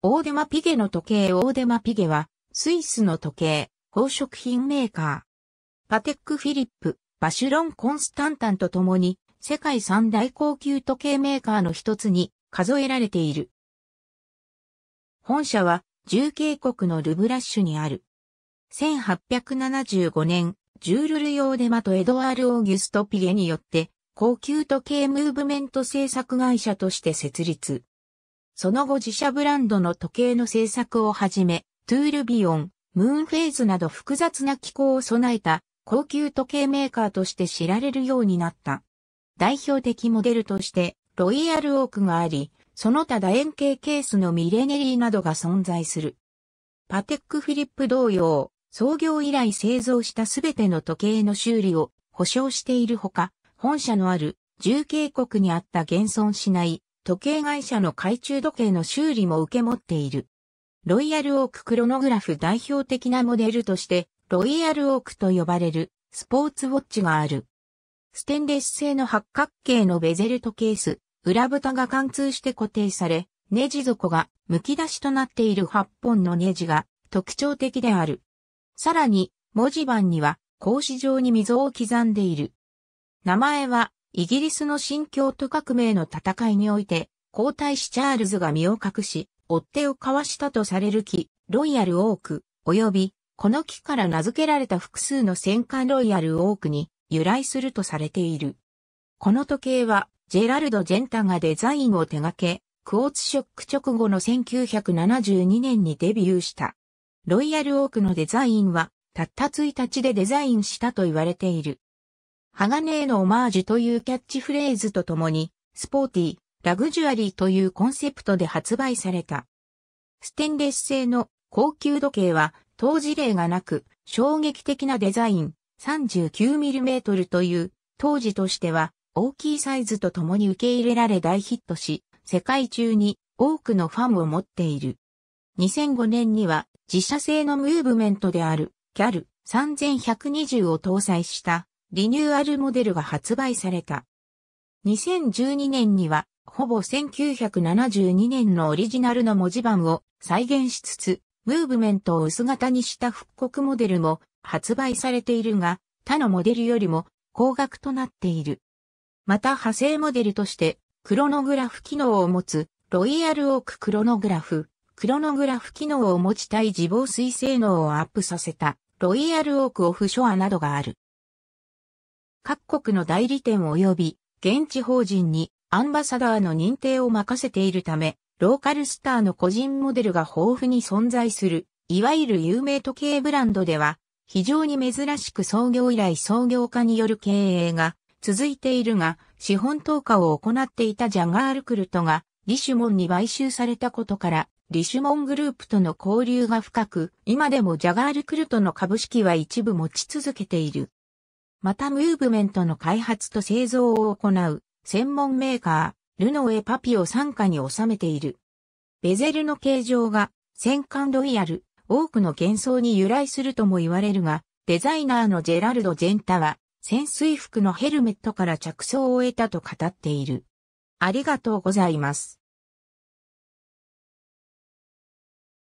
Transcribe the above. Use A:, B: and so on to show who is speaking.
A: オーデマピゲの時計オーデマピゲは、スイスの時計、宝飾品メーカー。パテック・フィリップ、バシュロン・コンスタンタンと共に、世界三大高級時計メーカーの一つに数えられている。本社は、重慶国のルブラッシュにある。1875年、ジュール・ルヨーデマとエドワール・オーギュスト・ピゲによって、高級時計ムーブメント制作会社として設立。その後自社ブランドの時計の製作をはじめ、トゥールビオン、ムーンフェイズなど複雑な機構を備えた高級時計メーカーとして知られるようになった。代表的モデルとしてロイヤルオークがあり、その他楕円形ケースのミレネリーなどが存在する。パテックフィリップ同様、創業以来製造したすべての時計の修理を保証しているほか、本社のある重慶国にあった現存しない時計会社の懐中時計の修理も受け持っている。ロイヤルオーククロノグラフ代表的なモデルとして、ロイヤルオークと呼ばれるスポーツウォッチがある。ステンレス製の八角形のベゼルとケース、裏蓋が貫通して固定され、ネジ底が剥き出しとなっている8本のネジが特徴的である。さらに、文字盤には格子状に溝を刻んでいる。名前はイギリスの新教徒革命の戦いにおいて、皇太子チャールズが身を隠し、追っ手を交わしたとされる木、ロイヤルオーク、及び、この木から名付けられた複数の戦艦ロイヤルオークに由来するとされている。この時計は、ジェラルド・ジェンタがデザインを手掛け、クォーツショック直後の1972年にデビューした。ロイヤルオークのデザインは、たった1日でデザインしたと言われている。鋼へのオマージュというキャッチフレーズとともに、スポーティー、ラグジュアリーというコンセプトで発売された。ステンレス製の高級時計は、当時例がなく、衝撃的なデザイン、39mm という、当時としては、大きいサイズとともに受け入れられ大ヒットし、世界中に多くのファンを持っている。2005年には自社製のムーブメントである CAL3120 を搭載したリニューアルモデルが発売された。2012年には、ほぼ1972年のオリジナルの文字盤を再現しつつ、ムーブメントを薄型にした復刻モデルも発売されているが、他のモデルよりも高額となっている。また派生モデルとして、クロノグラフ機能を持つ、ロイヤルオーククロノグラフ、クロノグラフ機能を持ちたい自防水性能をアップさせた、ロイヤルオークオフショアなどがある。各国の代理店及び現地法人にアンバサダーの認定を任せているため、ローカルスターの個人モデルが豊富に存在する、いわゆる有名時計ブランドでは、非常に珍しく創業以来創業家による経営が続いているが、資本投下を行っていたジャガールクルトが、リシュモンに買収されたことから、リシュモングループとの交流が深く、今でもジャガールクルトの株式は一部持ち続けている。またムーブメントの開発と製造を行う専門メーカー、ルノエパピを傘下に収めている。ベゼルの形状が戦艦ロイヤル、多くの幻想に由来するとも言われるが、デザイナーのジェラルド・ジェンタは潜水服のヘルメットから着想を得たと語っている。ありがとうございます。